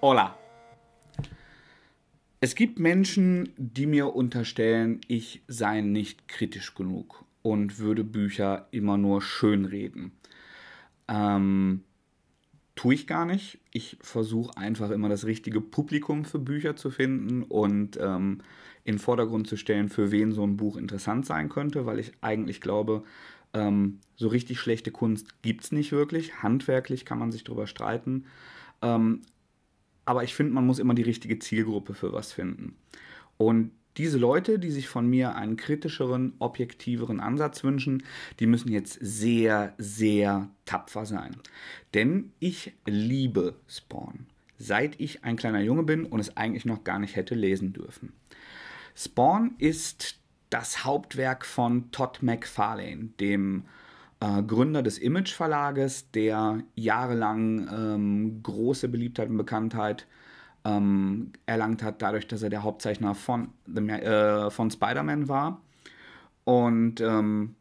Hola. Es gibt Menschen, die mir unterstellen, ich sei nicht kritisch genug und würde Bücher immer nur schönreden. Ähm, tue ich gar nicht. Ich versuche einfach immer das richtige Publikum für Bücher zu finden und ähm, in den Vordergrund zu stellen, für wen so ein Buch interessant sein könnte, weil ich eigentlich glaube, ähm, so richtig schlechte Kunst gibt es nicht wirklich. Handwerklich kann man sich drüber streiten. Ähm, aber ich finde, man muss immer die richtige Zielgruppe für was finden. Und diese Leute, die sich von mir einen kritischeren, objektiveren Ansatz wünschen, die müssen jetzt sehr, sehr tapfer sein. Denn ich liebe Spawn, seit ich ein kleiner Junge bin und es eigentlich noch gar nicht hätte lesen dürfen. Spawn ist das Hauptwerk von Todd McFarlane, dem äh, Gründer des Image Verlages, der jahrelang ähm, große Beliebtheit und Bekanntheit äh, ähm, erlangt hat, dadurch, dass er der Hauptzeichner von, äh, von Spider-Man war. Und ähm,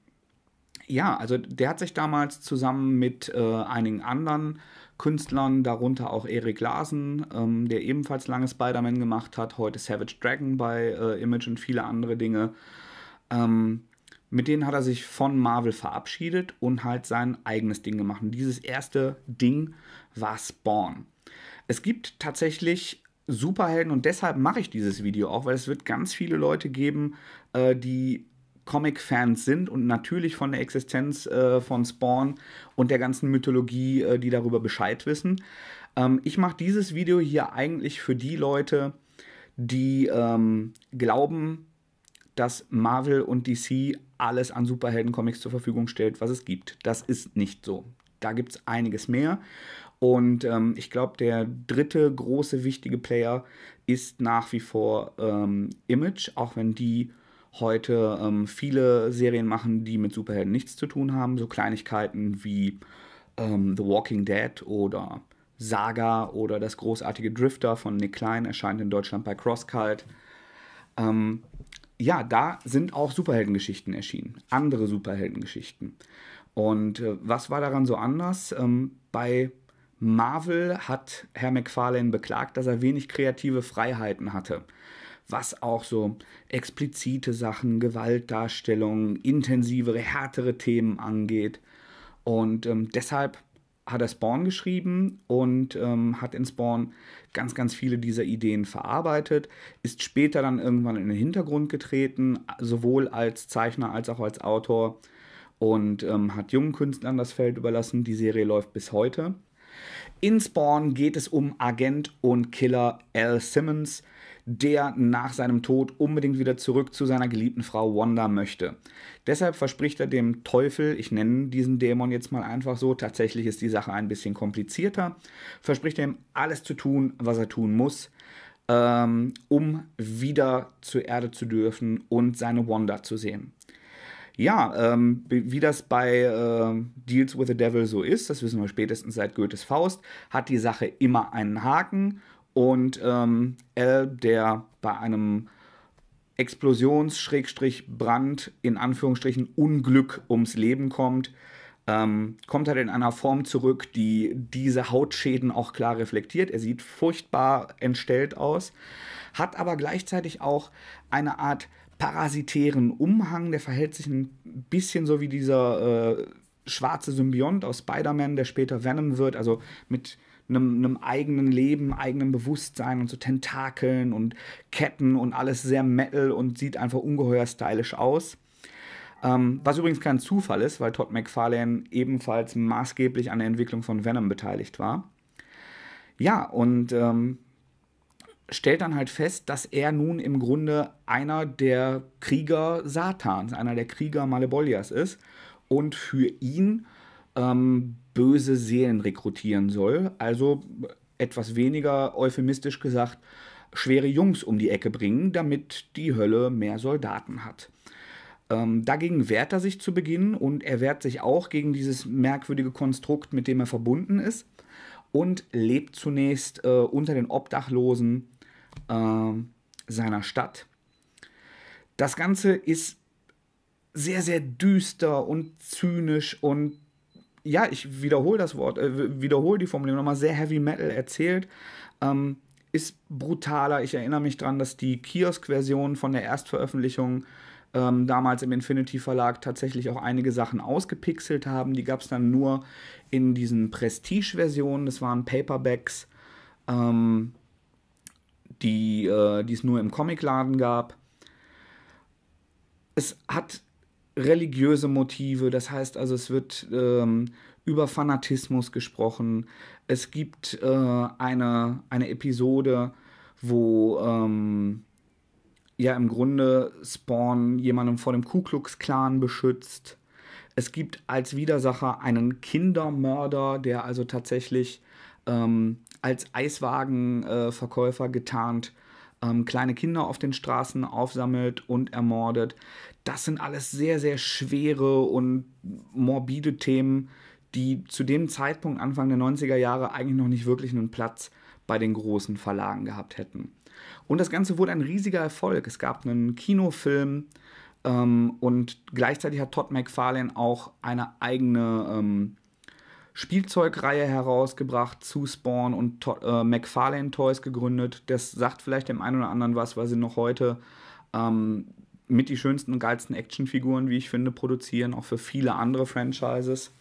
ja, also der hat sich damals zusammen mit äh, einigen anderen Künstlern, darunter auch Eric Larsen, ähm, der ebenfalls lange Spider-Man gemacht hat, heute Savage Dragon bei äh, Image und viele andere Dinge. Ähm, mit denen hat er sich von Marvel verabschiedet und halt sein eigenes Ding gemacht. Und dieses erste Ding war Spawn. Es gibt tatsächlich Superhelden und deshalb mache ich dieses Video auch, weil es wird ganz viele Leute geben, äh, die Comic-Fans sind und natürlich von der Existenz äh, von Spawn und der ganzen Mythologie, äh, die darüber Bescheid wissen. Ähm, ich mache dieses Video hier eigentlich für die Leute, die ähm, glauben, dass Marvel und DC alles an Superhelden-Comics zur Verfügung stellt, was es gibt. Das ist nicht so. Da gibt es einiges mehr. Und ähm, ich glaube, der dritte große wichtige Player ist nach wie vor ähm, Image, auch wenn die heute ähm, viele Serien machen, die mit Superhelden nichts zu tun haben. So Kleinigkeiten wie ähm, The Walking Dead oder Saga oder das großartige Drifter von Nick Klein erscheint in Deutschland bei CrossCult. Ähm, ja, da sind auch Superheldengeschichten erschienen, andere Superheldengeschichten. Und äh, was war daran so anders? Ähm, bei Marvel hat Herr McFarlane beklagt, dass er wenig kreative Freiheiten hatte, was auch so explizite Sachen, Gewaltdarstellungen, intensivere, härtere Themen angeht. Und ähm, deshalb hat er Spawn geschrieben und ähm, hat in Spawn ganz, ganz viele dieser Ideen verarbeitet, ist später dann irgendwann in den Hintergrund getreten, sowohl als Zeichner als auch als Autor und ähm, hat jungen Künstlern das Feld überlassen. Die Serie läuft bis heute. In Spawn geht es um Agent und Killer Al Simmons, der nach seinem Tod unbedingt wieder zurück zu seiner geliebten Frau Wanda möchte. Deshalb verspricht er dem Teufel, ich nenne diesen Dämon jetzt mal einfach so, tatsächlich ist die Sache ein bisschen komplizierter, verspricht er ihm alles zu tun, was er tun muss, ähm, um wieder zur Erde zu dürfen und seine Wanda zu sehen ja, ähm, wie das bei äh, Deals with the Devil so ist, das wissen wir spätestens seit Goethes Faust, hat die Sache immer einen Haken und ähm, L, der bei einem Explosions-Brand in Anführungsstrichen Unglück ums Leben kommt, ähm, kommt halt in einer Form zurück, die diese Hautschäden auch klar reflektiert. Er sieht furchtbar entstellt aus, hat aber gleichzeitig auch eine Art parasitären Umhang, der verhält sich ein bisschen so wie dieser äh, schwarze Symbiont aus Spider-Man, der später Venom wird, also mit einem, einem, eigenen Leben, eigenem Bewusstsein und so Tentakeln und Ketten und alles sehr metal und sieht einfach ungeheuer stylisch aus. Ähm, was übrigens kein Zufall ist, weil Todd McFarlane ebenfalls maßgeblich an der Entwicklung von Venom beteiligt war. Ja, und ähm, stellt dann halt fest, dass er nun im Grunde einer der Krieger Satans, einer der Krieger Malebolias ist und für ihn ähm, böse Seelen rekrutieren soll. Also äh, etwas weniger euphemistisch gesagt, schwere Jungs um die Ecke bringen, damit die Hölle mehr Soldaten hat. Ähm, dagegen wehrt er sich zu Beginn und er wehrt sich auch gegen dieses merkwürdige Konstrukt, mit dem er verbunden ist und lebt zunächst äh, unter den Obdachlosen ähm, seiner Stadt. Das Ganze ist sehr, sehr düster und zynisch und ja, ich wiederhole das Wort, äh, wiederhole die Formulierung nochmal, sehr Heavy Metal erzählt. Ähm, ist brutaler. Ich erinnere mich daran, dass die Kiosk-Version von der Erstveröffentlichung ähm, damals im Infinity Verlag tatsächlich auch einige Sachen ausgepixelt haben. Die gab es dann nur in diesen Prestige-Versionen. Das waren Paperbacks. Ähm, die, äh, es nur im Comicladen gab. Es hat religiöse Motive, das heißt also, es wird ähm, über Fanatismus gesprochen. Es gibt äh, eine, eine Episode, wo ähm, ja im Grunde Spawn jemanden vor dem Ku Klux Klan beschützt. Es gibt als Widersacher einen Kindermörder, der also tatsächlich ähm, als Eiswagenverkäufer äh, getarnt, ähm, kleine Kinder auf den Straßen aufsammelt und ermordet. Das sind alles sehr, sehr schwere und morbide Themen, die zu dem Zeitpunkt Anfang der 90er Jahre eigentlich noch nicht wirklich einen Platz bei den großen Verlagen gehabt hätten. Und das Ganze wurde ein riesiger Erfolg. Es gab einen Kinofilm ähm, und gleichzeitig hat Todd McFarlane auch eine eigene ähm, Spielzeugreihe herausgebracht zu Spawn und to äh, McFarlane Toys gegründet. Das sagt vielleicht dem einen oder anderen was, weil sie noch heute ähm, mit die schönsten und geilsten Actionfiguren, wie ich finde, produzieren, auch für viele andere Franchises.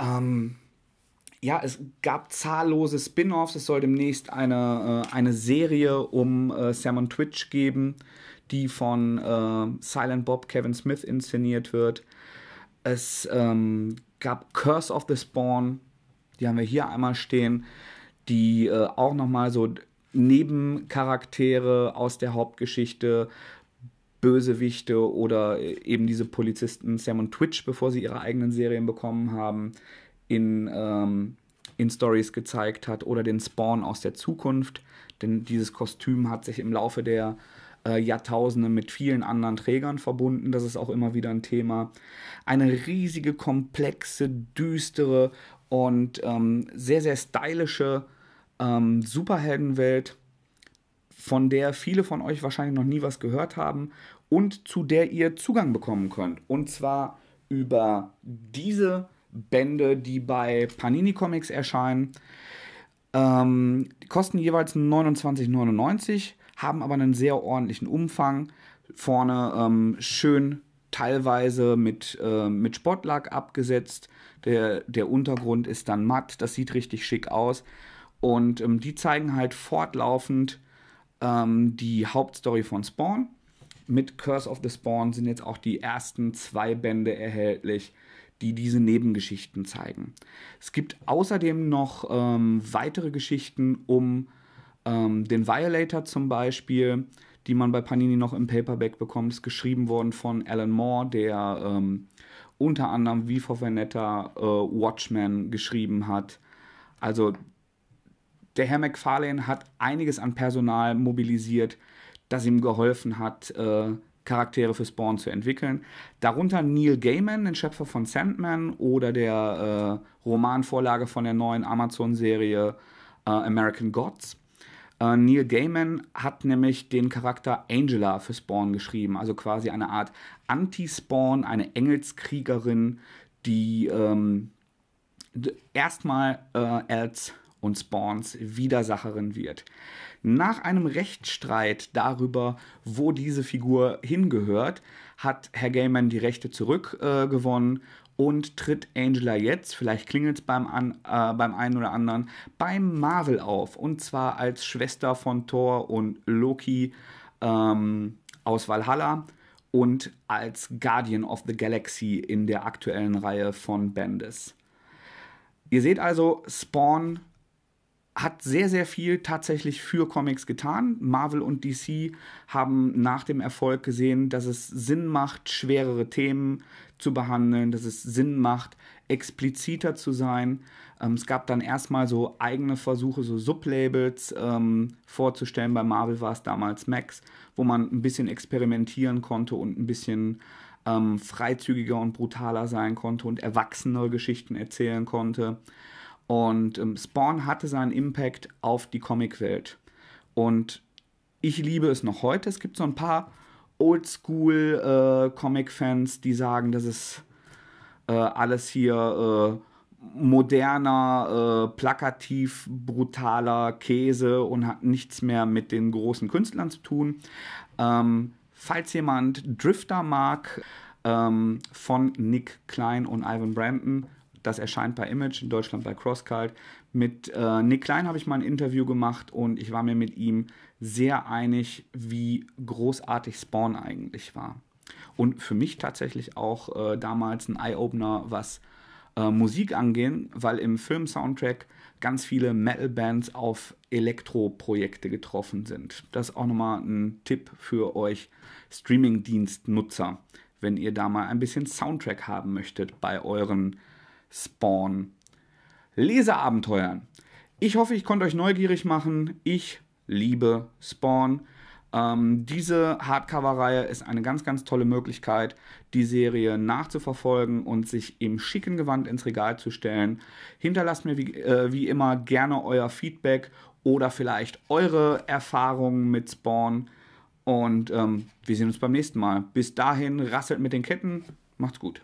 Ähm, ja, es gab zahllose Spin-offs. Es soll demnächst eine, äh, eine Serie um äh, Sam und Twitch geben, die von äh, Silent Bob Kevin Smith inszeniert wird. Es ähm, gab Curse of the Spawn, die haben wir hier einmal stehen, die äh, auch nochmal so Nebencharaktere aus der Hauptgeschichte, Bösewichte oder äh, eben diese Polizisten Sam und Twitch, bevor sie ihre eigenen Serien bekommen haben, in, ähm, in Stories gezeigt hat oder den Spawn aus der Zukunft. Denn dieses Kostüm hat sich im Laufe der äh, Jahrtausende mit vielen anderen Trägern verbunden. Das ist auch immer wieder ein Thema. Eine riesige, komplexe, düstere und ähm, sehr, sehr stylische ähm, Superheldenwelt, von der viele von euch wahrscheinlich noch nie was gehört haben und zu der ihr Zugang bekommen könnt. Und zwar über diese Bände, die bei Panini Comics erscheinen. Ähm, die kosten jeweils 29,99. Euro haben aber einen sehr ordentlichen Umfang. Vorne ähm, schön teilweise mit, äh, mit Spottlack abgesetzt. Der, der Untergrund ist dann matt, das sieht richtig schick aus. Und ähm, die zeigen halt fortlaufend ähm, die Hauptstory von Spawn. Mit Curse of the Spawn sind jetzt auch die ersten zwei Bände erhältlich, die diese Nebengeschichten zeigen. Es gibt außerdem noch ähm, weitere Geschichten um ähm, den Violator zum Beispiel, die man bei Panini noch im Paperback bekommt, ist geschrieben worden von Alan Moore, der ähm, unter anderem wie for Vendetta äh, Watchmen geschrieben hat. Also der Herr McFarlane hat einiges an Personal mobilisiert, das ihm geholfen hat, äh, Charaktere für Spawn zu entwickeln. Darunter Neil Gaiman, den Schöpfer von Sandman oder der äh, Romanvorlage von der neuen Amazon-Serie äh, American Gods. Äh, Neil Gaiman hat nämlich den Charakter Angela für Spawn geschrieben, also quasi eine Art Anti-Spawn, eine Engelskriegerin, die ähm, erstmal äh, als und Spawns Widersacherin wird. Nach einem Rechtsstreit darüber, wo diese Figur hingehört, hat Herr Gaiman die Rechte zurückgewonnen äh, und tritt Angela jetzt, vielleicht klingelt es beim, an, äh, beim einen oder anderen, beim Marvel auf. Und zwar als Schwester von Thor und Loki ähm, aus Valhalla und als Guardian of the Galaxy in der aktuellen Reihe von Bendis. Ihr seht also, Spawn hat sehr, sehr viel tatsächlich für Comics getan. Marvel und DC haben nach dem Erfolg gesehen, dass es Sinn macht, schwerere Themen zu behandeln, dass es Sinn macht, expliziter zu sein. Ähm, es gab dann erstmal so eigene Versuche, so Sublabels ähm, vorzustellen. Bei Marvel war es damals Max, wo man ein bisschen experimentieren konnte und ein bisschen ähm, freizügiger und brutaler sein konnte und erwachsenere Geschichten erzählen konnte. Und ähm, Spawn hatte seinen Impact auf die Comicwelt. Und ich liebe es noch heute. Es gibt so ein paar Oldschool-Comic-Fans, äh, die sagen, das ist äh, alles hier äh, moderner, äh, plakativ, brutaler Käse und hat nichts mehr mit den großen Künstlern zu tun. Ähm, falls jemand Drifter mag, ähm, von Nick Klein und Ivan Brandon, das erscheint bei Image, in Deutschland bei CrossCult. Mit äh, Nick Klein habe ich mal ein Interview gemacht und ich war mir mit ihm sehr einig, wie großartig Spawn eigentlich war. Und für mich tatsächlich auch äh, damals ein Eye-Opener, was äh, Musik angeht, weil im Film-Soundtrack ganz viele Metal-Bands auf Elektro-Projekte getroffen sind. Das ist auch nochmal ein Tipp für euch Streaming-Dienst-Nutzer, wenn ihr da mal ein bisschen Soundtrack haben möchtet bei euren Spawn. Leseabenteuern. Ich hoffe, ich konnte euch neugierig machen. Ich liebe Spawn. Ähm, diese Hardcover-Reihe ist eine ganz, ganz tolle Möglichkeit, die Serie nachzuverfolgen und sich im schicken Gewand ins Regal zu stellen. Hinterlasst mir wie, äh, wie immer gerne euer Feedback oder vielleicht eure Erfahrungen mit Spawn. Und ähm, wir sehen uns beim nächsten Mal. Bis dahin, rasselt mit den Ketten. Macht's gut.